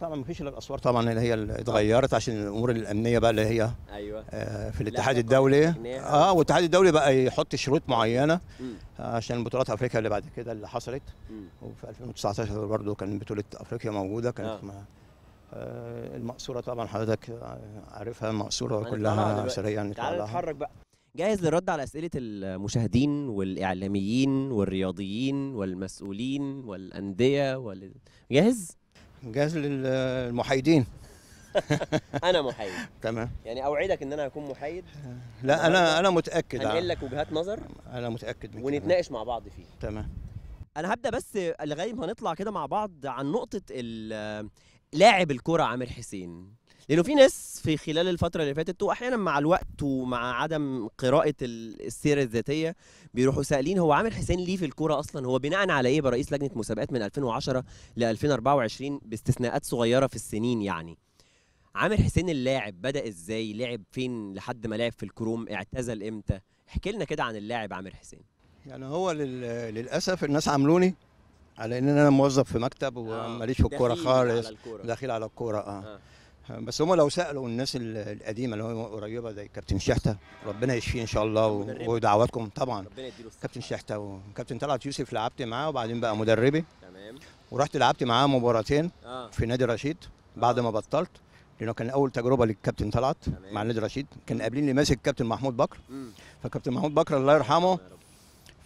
طبعا ما فيش الا الاسوار طبعا اللي هي اتغيرت عشان الامور الامنيه بقى اللي هي ايوه آه في الاتحاد الدولي اه والاتحاد الدولي بقى يحط شروط معينه عشان بطولات افريقيا اللي بعد كده اللي حصلت مم. وفي 2019 برضه كان بطوله افريقيا موجوده كانت آه. آه المقصوره طبعا حضرتك آه، عارفها المقصوره كلها سريعا تعالى نتحرك بقى جاهز للرد على اسئله المشاهدين والاعلاميين والرياضيين والمسؤولين والانديه وال... جاهز جاهز للمحايدين انا محايد تمام يعني اوعدك ان انا هكون محايد لا انا انا متاكد هنقل لك وجهات نظر انا متاكد من ونتناقش مع بعض فيه تمام انا هبدا بس لغايه ما هنطلع كده مع بعض عن نقطه لاعب الكره عامر حسين لانه في ناس في خلال الفتره اللي فاتت واحيانا مع الوقت ومع عدم قراءه السيره الذاتيه بيروحوا سائلين هو عامل حسين ليه في الكوره اصلا هو بناء على ايه برئيس لجنه مسابقات من 2010 ل 2024 باستثناءات صغيره في السنين يعني عامر حسين اللاعب بدا ازاي لعب فين لحد ما لعب في الكروم اعتزل امتى احكي لنا كده عن اللاعب عامر حسين يعني هو للاسف الناس عاملوني على ان انا موظف في مكتب آه. وماليش في الكوره خالص دخيل على الكوره اه, آه. بس هم لو سالوا الناس القديمه اللي هو قريبه زي كابتن شحته ربنا يشفيه ان شاء الله ودعواتكم طبعا ربنا كابتن شحته وكابتن طلعت يوسف لعبت معاه وبعدين بقى مدربي تمام ورحت لعبت معاه مباراتين آه. في نادي رشيد بعد آه. ما بطلت لانه كان اول تجربه للكابتن طلعت مع نادي رشيد كان قابليني ماسك كابتن محمود بكر فكابتن محمود بكر الله يرحمه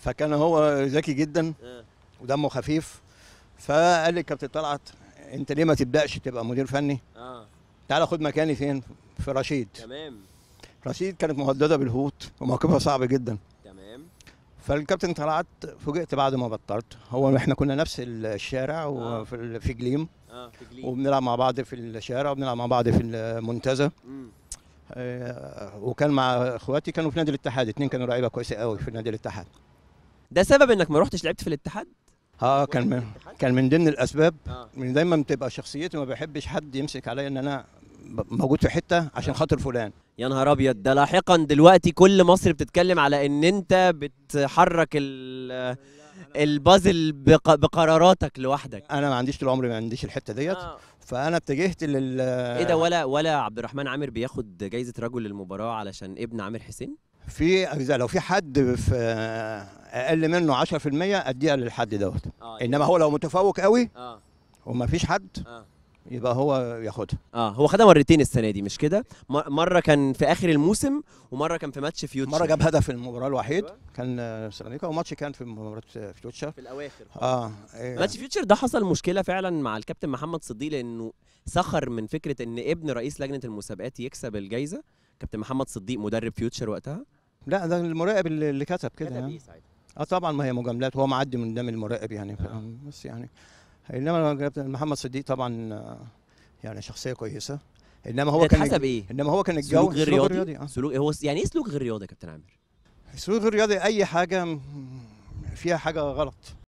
فكان هو ذكي جدا آه. ودمه خفيف فقال لي كابتن طلعت انت ليه ما تبداش تبقى مدير فني تعالى خد مكاني فين في رشيد تمام رشيد كانت مهدده بالهوت وموقفها صعب جدا تمام فالكابتن طلعت فوجئت بعد ما بطلت هو احنا كنا نفس الشارع آه. وفي آه. في جليم اه في جليم وبنلعب مع بعض في الشارع وبنلعب مع بعض في المنتزه آه وكان مع اخواتي كانوا في نادي الاتحاد اثنين كانوا لعيبه كويسه قوي في نادي الاتحاد ده سبب انك ما رحتش لعبت في الاتحاد اه كان من كان من ضمن الاسباب آه. من دايما بتبقى شخصيتي ما بحبش حد يمسك عليا ان انا موجود في حته عشان خاطر فلان يا نهار ابيض ده لاحقا دلوقتي كل مصر بتتكلم على ان انت بتحرك البازل بق... بقراراتك لوحدك انا ما عنديش طول عمري ما عنديش الحته ديت آه. فانا اتجهت لل ايه ده ولا ولا عبد الرحمن عامر بياخد جايزه رجل المباراه علشان ابن عامر حسين في اذا لو في حد في اقل منه 10% اديها للحد دوت آه انما هو لو متفوق قوي آه. وما فيش حد آه. يبقى هو ياخدها اه هو خدها مرتين السنه دي مش كده مره كان في اخر الموسم ومره كان في ماتش فيوتشر مره جاب هدف المباراه الوحيد كان سيراميكا وماتش كان في مباراه فيوتشر في الاواخر اه إيه. ماتش فيوتشر ده حصل مشكله فعلا مع الكابتن محمد صديق لانه سخر من فكره ان ابن رئيس لجنه المسابقات يكسب الجائزه كابتن محمد صديق مدرب فيوتشر وقتها لا ده المراقب اللي كتب كده كتب يعني. إيه اه طبعا ما هي مجاملات هو معدي من قدام المراقب يعني آه. بس يعني انما محمد صديق طبعا يعني شخصيه كويسه انما هو كان حسب ايه؟ انما هو كان الجو سلوك غير رياضي, رياضي. آه. سلوك هو يعني ايه سلوك غير رياضي يا كابتن عامر؟ سلوك غير رياضي اي حاجه فيها حاجه غلط